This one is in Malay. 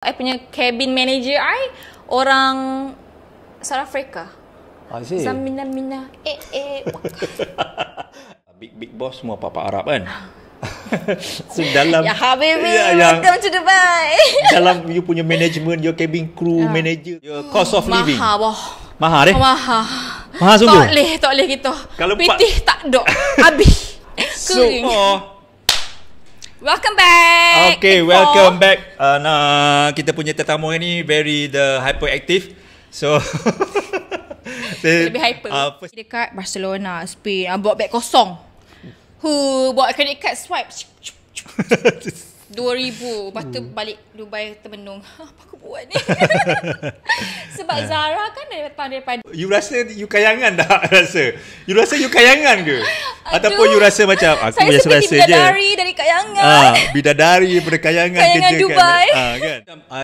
I punya cabin manager I orang South Africa. I see. Zamina mina eh eh. big big boss semua papa Arab kan. so dalam Ya habibi, ya, yang, welcome to Dubai. dalam you punya management, your cabin crew, uh, manager, your hmm, cost of maha, living. Mahal wah. Mahal eh? Mahal. Mahal sungguh. Tak boleh, tak boleh gitu. Kalau Piti tak dok. Habis. so, oh, Welcome back. Okay, Info. welcome back. Uh, nah, kita punya tetamu ini very the hyperactive. So the, lebih hyper. Uh, first. Dekat Barcelona, Spain, uh, ah, bawa back kosong. Who bawa credit card swipe? Dua ribu. Batu balik Dubai termenung ha, Apa aku buat ni Sebab yeah. Zara kan dari datang daripada You rasa you kayangan tak rasa You rasa you kayangan ke Ataupun you rasa macam ah, aku biasa biasa je. Saya seperti dari kayangan. Ah, bidadari dari kayangan, kayangan kerja Dubai. Kan, ah, kan?